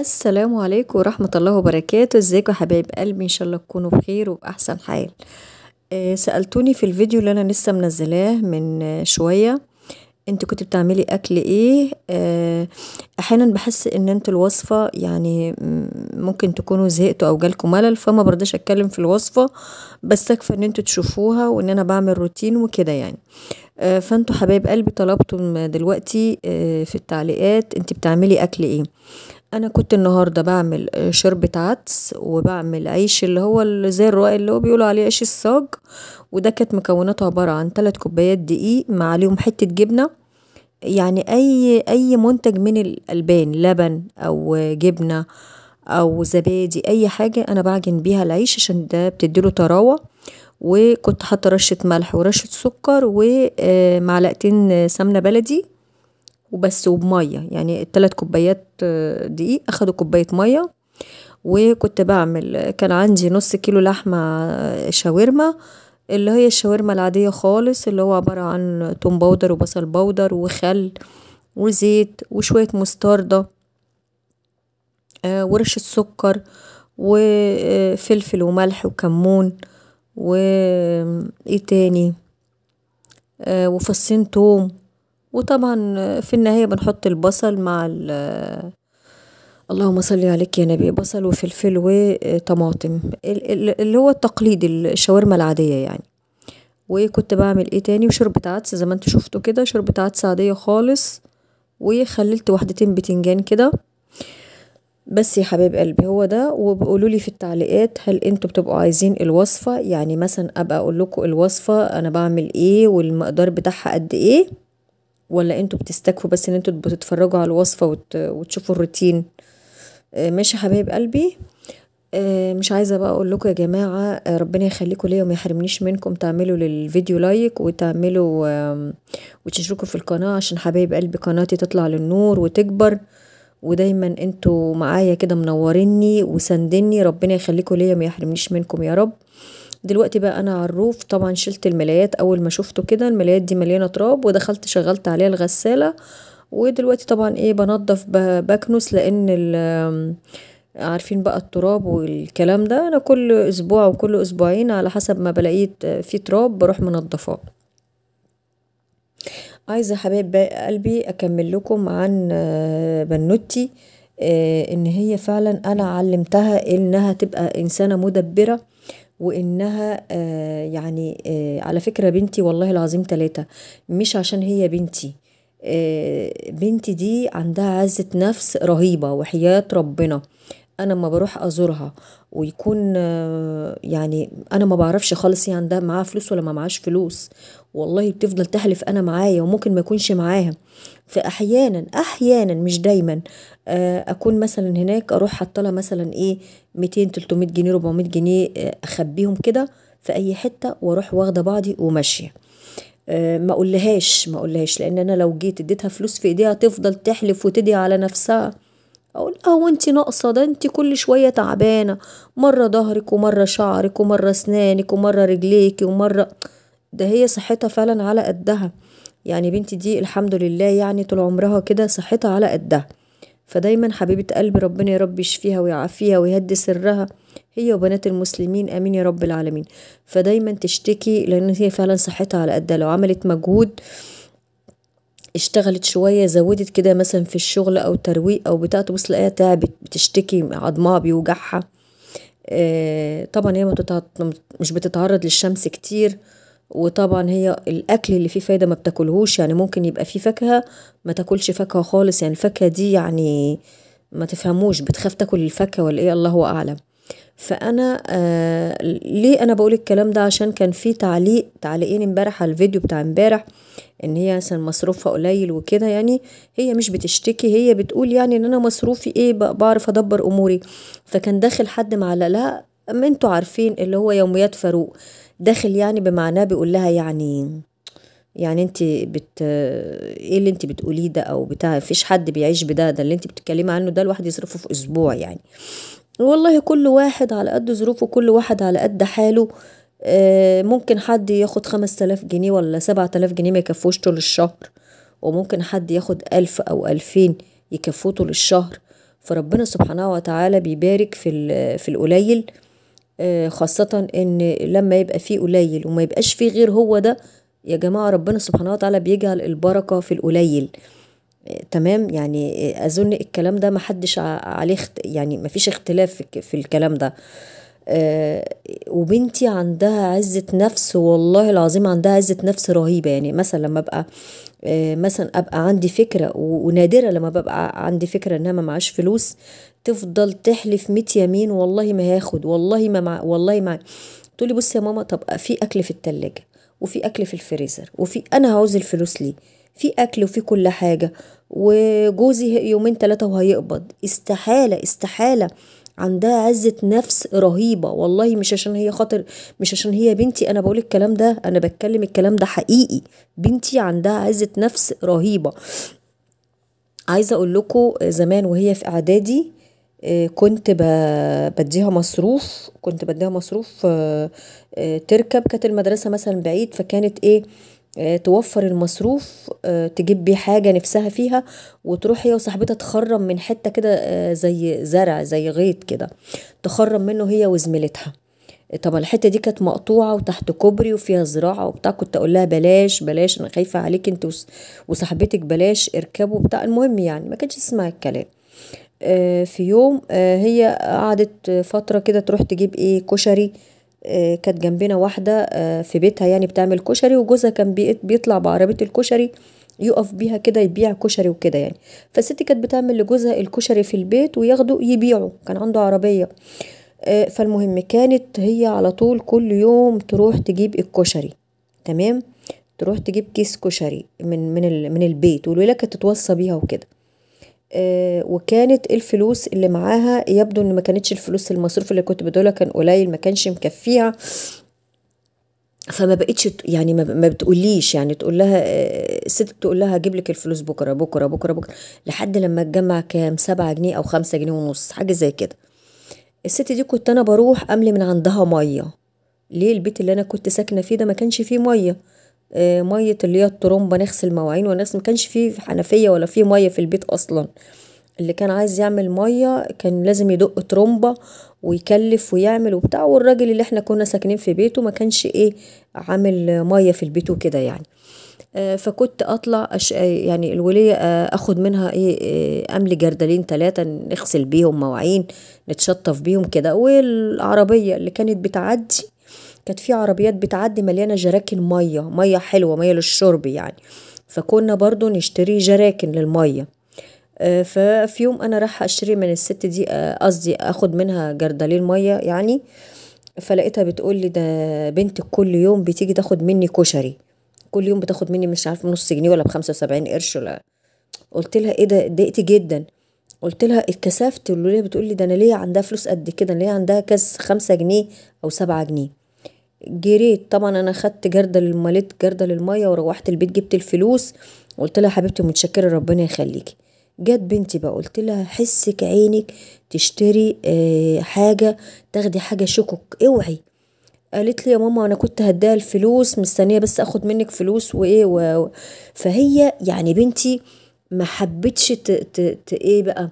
السلام عليكم ورحمة الله وبركاته ازيكم يا حبايب قلبي ان شاء الله تكونوا بخير وبأحسن حال آه، سألتوني في الفيديو اللي انا لسه منزلاه من شوية انت كنت بتعملي اكل ايه آه احيانا بحس ان انتوا الوصفه يعني ممكن تكونوا زهقتوا او جالكم ملل فما برضاش اتكلم في الوصفه بس اكفى ان انتوا تشوفوها وان انا بعمل روتين وكده يعني آه، فانتوا حبايب قلبي طلبتم دلوقتي آه، في التعليقات انت بتعملي اكل ايه انا كنت النهارده بعمل آه، شوربه عدس وبعمل عيش اللي هو زي الرواق اللي هو بيقولوا عليه عيش الصاج وده كانت مكوناته عباره عن 3 كوبايات دقيق مع عليهم حته جبنه يعني أي أي منتج من الألبان لبن أو جبنة أو زبادي أي حاجة أنا بعجن بيها العيش عشان ده بتديله طراوة وكنت حاطة رشة ملح ورشة سكر ومعلقتين آه، سمنة بلدي وبس وبمية يعني التلات كوبايات آه، دقيق أخدوا كوباية مية وكنت بعمل كان عندي نص كيلو لحمة شاورما اللي هي الشاورما العادية خالص اللي هو عبارة عن توم باودر وبصل باودر وخل وزيت وشوية مستردة آه، ورش سكر وفلفل وملح وكمون وايه تاني آه، وفصين توم وطبعا في النهاية بنحط البصل مع آه، اللهم صل عليك يا نبي بصل وفلفل وطماطم اللي هو التقليد الشاورما العادية يعني وكنت بعمل ايه تاني وشربة عدس زي ما انتوا شفتوا كده شربة عدس عادية خالص وخللت وحدتين بتنجان كده بس يا حبايب قلبي هو ده وبقولوا لي في التعليقات هل انتوا بتبقوا عايزين الوصفة يعني مثلا ابقى اقول لكم الوصفة انا بعمل ايه والمقدار بتاعها قد ايه ولا انتوا بتستكفوا بس ان انتوا بتتفرجوا على الوصفة وتشوفوا الروتين آه، ماشي حبايب قلبي آه، مش عايزة بقى اقول لكم يا جماعة آه، ربنا يخليكم ليا وما يحرمنيش منكم تعملوا للفيديو لايك وتعملوا وتشتركوا في القناة عشان حبايب قلبي قناتي تطلع للنور وتكبر ودايما انتوا معايا كده منوريني وسندني ربنا يخليكم ليا وما يحرمنيش منكم يا رب دلوقتي بقى انا على الروف طبعا شلت الملايات اول ما شفته كده الملايات دي مليانه تراب ودخلت شغلت عليها الغساله ودلوقتي طبعا ايه بنضف بكنس لان عارفين بقى التراب والكلام ده انا كل اسبوع وكل اسبوعين على حسب ما بلاقيت في تراب بروح منضفاه عايزه حبايب قلبي اكمل لكم عن آه، بنوتي آه، ان هي فعلا انا علمتها انها تبقى انسانه مدبره وانها آه، يعني على فكره بنتي والله العظيم ثلاثه مش عشان هي بنتي آه، بنتي دي عندها عزة نفس رهيبة وحياة ربنا انا ما بروح ازورها ويكون آه، يعني انا ما بعرفش خالص هي عندها معاها فلوس ولا ما معاهاش فلوس والله بتفضل تحلف انا معايا وممكن ما يكونش معاها فاحيانا احيانا مش دايما آه، اكون مثلا هناك اروح حطلها مثلا ايه 200 300 جنيه 400 جنيه اخبيهم كده في اي حته واروح واخده بعضي وماشيه آه، ما اقولهاش ما اقولهاش لان انا لو جيت اديتها فلوس في ايديها تفضل تحلف وتدعي على نفسها اقول اه وانت ناقصه ده انت كل شويه تعبانه مره ظهرك ومره شعرك ومره اسنانك ومره رجليكي ومره ده هي صحتها فعلا على قدها يعني بنتي دي الحمد لله يعني طول عمرها كده صحتها على قدها فدايما حبيبة قلب ربنا يا رب يشفيها ويعافيها ويهدي سرها هي وبنات المسلمين امين يا رب العالمين فدايما تشتكي لان هي فعلا صحتها على قدها لو عملت مجهود اشتغلت شويه زودت كده مثلا في الشغل او ترويق او بتاع تبص تلاقيها تعبت بتشتكي عضمها بيوجعها آه طبعا هي مش بتتعرض للشمس كتير وطبعا هي الاكل اللي فيه فايده ما بتاكلهوش يعني ممكن يبقى فيه فاكهه ما تاكلش فاكهه خالص يعني الفاكهه دي يعني ما تفهموش بتخاف تاكل الفاكهه ولا ايه الله اعلم فانا آه ليه انا بقول الكلام ده عشان كان في تعليق تعليقين امبارح على الفيديو بتاع امبارح ان هي مثلا مصروفها قليل وكده يعني هي مش بتشتكي هي بتقول يعني ان انا مصروفي ايه بعرف ادبر اموري فكان داخل حد معلقها ما انتوا عارفين اللي هو يوميات فاروق داخل يعني بمعناه بيقول لها يعني يعني انت بت ايه اللي انت بتقوليه ده او بتاع فيش حد بيعيش بده ده اللي انت بتتكلمي عنه ده الواحد يصرفه في اسبوع يعني والله كل واحد على قد ظروفه كل واحد على قد حاله آه، ممكن حد ياخد خمس تلاف جنيه ولا سبعة تلاف جنيه ما يكفوش طول الشهر وممكن حد ياخد ألف أو ألفين يكفوه طول الشهر فربنا سبحانه وتعالى بيبارك في, في القليل آه، خاصة ان لما يبقى فيه قليل وما يبقاش فيه غير هو ده يا جماعة ربنا سبحانه وتعالى بيجعل البركة في القليل آه، تمام يعني آه، اظن الكلام ده محدش عليه يعني مفيش اختلاف في الكلام ده وبنتي عندها عزة نفس والله العظيم عندها عزة نفس رهيبة يعني مثلا لما ابقى آه، مثلا ابقى عندي فكره ونادره لما ببقى عندي فكره انها ما معاش فلوس تفضل تحلف 100 يمين والله ما هاخد والله ما مع والله ما تقولي بصي يا ماما طب في اكل في التلاجة وفي اكل في الفريزر وفي انا عاوز الفلوس ليه في اكل وفي كل حاجه وجوزي يومين ثلاثه وهيقبض استحاله استحاله عندها عزة نفس رهيبة والله مش عشان هي خاطر مش عشان هي بنتي أنا بقول الكلام ده أنا بتكلم الكلام ده حقيقي بنتي عندها عزة نفس رهيبة عايزة أقول لكم زمان وهي في إعدادي آه، كنت بديها مصروف كنت بديها مصروف آه، آه، تركب كانت المدرسة مثلا بعيد فكانت إيه آه، توفر المصروف آه، تجيب بيه حاجة نفسها فيها وتروح هي وصاحبتها تخرم من حتة كده آه، زي زرع زي غيط كده تخرم منه هي وزميلتها طبعا الحته دي كانت مقطوعه وتحت كوبري وفيها زراعه وبتاع كنت اقول لها بلاش بلاش انا خايفه عليك انت وصاحبتك بلاش اركبوا بتاع المهم يعني ما كانتش تسمع الكلام في يوم هي قعدت فتره كده تروح تجيب ايه كشري آه، كانت جنبنا واحده آه، في بيتها يعني بتعمل كشري وجوزها كان بيطلع بعربيه الكشري يقف بيها كده يبيع كشري وكده يعني فالست كانت بتعمل لجوزها الكشري في البيت وياخده يبيعه كان عنده عربيه آه، فالمهم كانت هي على طول كل يوم تروح تجيب الكشري تمام تروح تجيب كيس كشري من من من البيت والولاده كانت تتوصى بيها وكده آه، وكانت الفلوس اللي معاها يبدو ان ما كانتش الفلوس المصروف اللي كنت بدولها كان قليل ما كانش مكفيها فما بقتش يعني ما بتقوليش يعني تقول لها الست آه، تقول لها اجيب لك الفلوس بكره بكره بكره بكره لحد لما تجمع كام سبعة جنيه او خمسة جنيه ونص حاجه زي كده الست دي كنت انا بروح املي من عندها ميه ليه البيت اللي انا كنت ساكنه فيه ده ما كانش فيه ميه آه، ميه اللي هي الطرمبه نغسل مواعين ونغسل ما كانش فيه حنفيه ولا فيه ميه في البيت اصلا اللي كان عايز يعمل ميه كان لازم يدق طرمبه ويكلف ويعمل وبتاع والراجل اللي احنا كنا ساكنين في بيته ما كانش ايه عامل ميه في البيت وكده يعني آه، فكنت اطلع أش... يعني الوليه آه، اخد منها ايه املي جردلين ثلاثه نغسل بيهم مواعين نتشطف بيهم كده والعربيه اللي كانت بتعدي كانت في عربيات بتعدي مليانه جراكن ميه ميه حلوه ميه للشرب يعني فكنا برضو نشتري جراكن للميه آه، ففي يوم انا راح اشتري من الست دي آه، قصدي اخد منها جردلين ميه يعني فلقيتها بتقول لي ده بنتك كل يوم بتيجي تاخد مني كشري كل يوم بتاخد مني مش عارفه نص جنيه ولا بخمسة وسبعين قرش ولا قلت لها ايه ده اتضايقت جدا قلت لها اتكسفت اللي بتقول لي ده انا ليه عندها فلوس قد كده انا ليه عندها كاس خمسة جنيه او سبعة جنيه جريت طبعا انا خدت جردل الماليت جردل الميه وروحت البيت جبت الفلوس قلت لها حبيبتي متشكره ربنا يخليكي جت بنتي بقى قلت لها حسك عينك تشتري آه حاجه تاخدي حاجه شكك اوعي قالت لي يا ماما انا كنت هديها الفلوس مستنيه بس اخد منك فلوس وايه و... فهي يعني بنتي ما حبتش ت... ت... ت... ايه بقى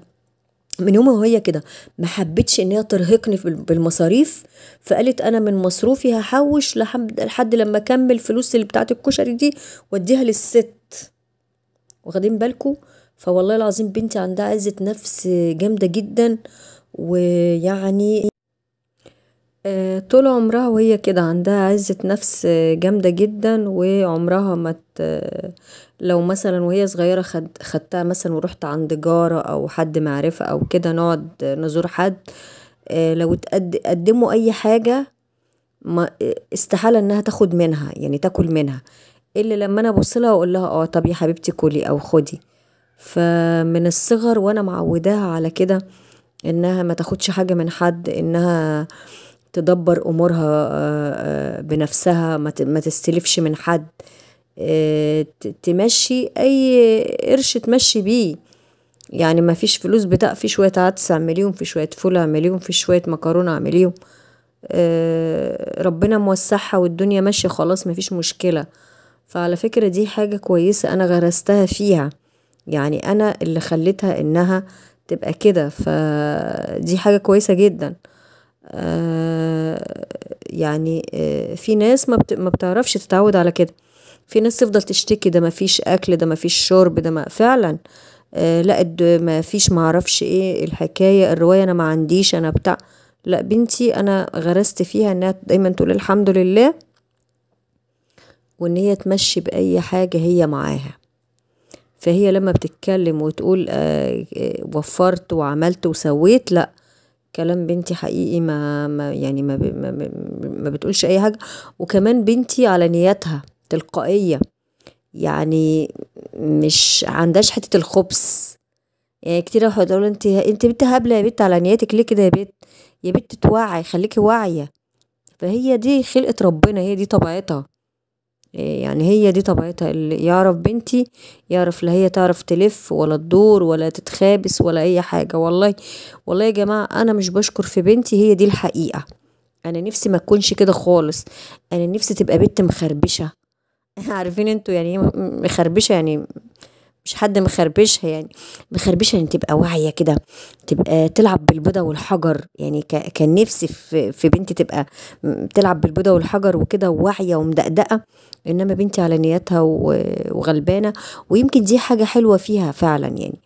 من يومها وهي كده ما حبتش ان هي ترهقني بالمصاريف فقالت انا من مصروفي هحوش لحد لما اكمل فلوس اللي بتاعت الكشري دي واديها للست واخدين بالكو فوالله العظيم بنتي عندها عزه نفس جامده جدا ويعني آه، طول عمرها وهي كده عندها عزة نفس جامدة جدا وعمرها ما لو مثلا وهي صغيرة خد خدتها مثلا ورحت عند جارة أو حد معرفة أو كده نقعد نزور حد آه، لو قدموا أي حاجة ما استحالة إنها تاخد منها يعني تاكل منها إلا لما أنا أبصلها وأقول لها أه طب يا حبيبتي كلي أو خدي فمن الصغر وأنا معوداها على كده إنها ما تاخدش حاجة من حد إنها تدبر امورها آه، آه، بنفسها ما تستلفش من حد آه، تمشي اي قرش تمشي بيه يعني ما فيش فلوس بتاع في شويه عدس اعمليهم في شويه فول اعمليهم في شويه مكرونه اعمليهم ربنا موسعها والدنيا ماشيه خلاص ما فيش مشكله فعلى فكره دي حاجه كويسه انا غرستها فيها يعني انا اللي خليتها انها تبقى كده فدي حاجه كويسه جدا آه، يعني آه، في ناس ما بتعرفش تتعود على كده في ناس تفضل تشتكي ده ما فيش اكل ده ما فيش شرب ده ما فعلا آه، لا ما فيش ما اعرفش ايه الحكايه الروايه انا ما عنديش انا بتاع لا بنتي انا غرست فيها انها دايما تقول الحمد لله وان هي تمشي باي حاجه هي معاها فهي لما بتتكلم وتقول وفرت وعملت وسويت لا كلام بنتي حقيقي ما, ما يعني ما, ما, ما بتقولش اي حاجه وكمان بنتي على نياتها تلقائيه يعني مش عندهاش حته الخبث يعني كتير واحد يقول انت انت بنت هبله يا بنت على نياتك ليه كده يا بنت يا بنت توعي خليكي واعيه فهي دي خلقه ربنا هي دي طبيعتها إيه، يعني هي دي طبيعتها اللي يعرف بنتي يعرف لا هي تعرف تلف ولا تدور ولا تتخابس ولا اي حاجة والله والله يا جماعة انا مش بشكر في بنتي هي دي الحقيقة انا نفسي ما تكونش كده خالص انا نفسي تبقى بنت مخربشة عارفين انتوا يعني ايه مخربشة يعني مش حد مخربشها يعني مخربشها يعني تبقى واعيه كده تبقى تلعب بالبيضه والحجر يعني كان نفسي في, في بنتي تبقى تلعب بالبيضه والحجر وكده واعيه ومدقدقه انما بنتي على نياتها وغلبانه ويمكن دي حاجه حلوه فيها فعلا يعني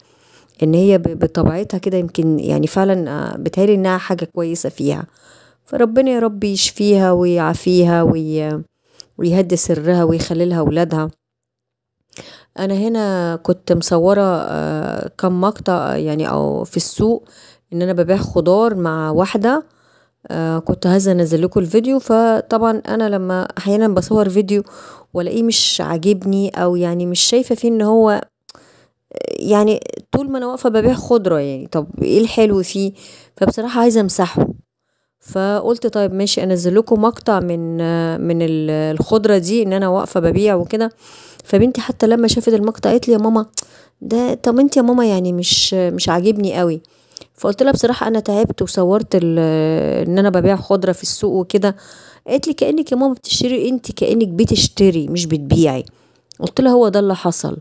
ان هي بطبيعتها كده يمكن يعني فعلا آه، بتهيألي انها حاجه كويسه فيها فربنا يا رب يشفيها ويعافيها وي... ويهدي سرها ويخلي لها انا هنا كنت مصوره آه، كم مقطع آه، يعني او في السوق ان انا ببيع خضار مع واحده آه، كنت عايزه انزل لكم الفيديو فطبعا انا لما احيانا بصور فيديو والاقيه مش عاجبني او يعني مش شايفه فيه ان هو يعني طول ما انا واقفه ببيع خضره يعني طب ايه الحلو فيه فبصراحه عايزه امسحه فقلت طيب ماشي انزل لكم مقطع من من الخضره دي ان انا واقفه ببيع وكده فبنتي حتى لما شافت المقطع قالت لي يا ماما ده طب انت يا ماما يعني مش مش عاجبني قوي فقلت لها بصراحه انا تعبت وصورت ان انا ببيع خضره في السوق وكده قالت لي كانك يا ماما بتشتري انت كانك بتشتري مش بتبيعي قلت لها هو ده اللي حصل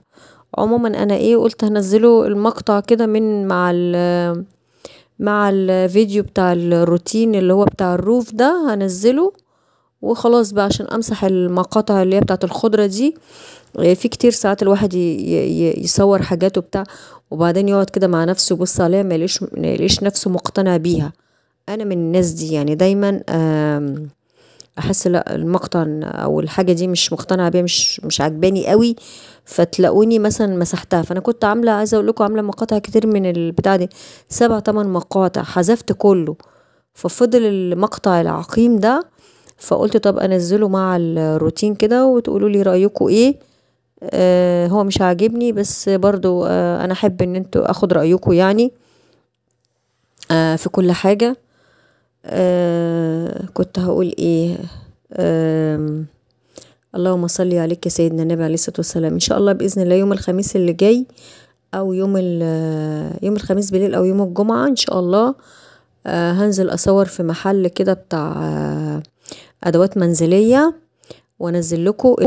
عموما انا ايه قلت هنزله المقطع كده من مع مع الفيديو بتاع الروتين اللي هو بتاع الروف ده هنزله وخلاص بقى عشان امسح المقاطع اللي هي بتاعت الخضره دي إيه، في كتير ساعات الواحد يصور حاجاته بتاع وبعدين يقعد كده مع نفسه يبص عليها ما ليش نفسه مقتنع بيها انا من الناس دي يعني دايما احس لا المقطع او الحاجه دي مش مقتنعه بيها مش مش عجباني قوي فتلاقوني مثلا مسحتها فانا كنت عامله عايزه اقول لكم عامله مقاطع كتير من البتاع دي سبع تمن مقاطع حذفت كله ففضل المقطع العقيم ده فقلت طب انزله مع الروتين كده وتقولوا لي رايكم ايه آه هو مش عاجبني بس برضو آه انا احب ان انتوا اخد رايكم يعني آه في كل حاجه آه، كنت هقول ايه اللهم صل عليك يا سيدنا النبي عليه الصلاه والسلام ان شاء الله باذن الله يوم الخميس اللي جاي او يوم آه، يوم الخميس بالليل او يوم الجمعه ان شاء الله آه، هنزل اصور في محل كده بتاع ادوات منزليه وانزل لكم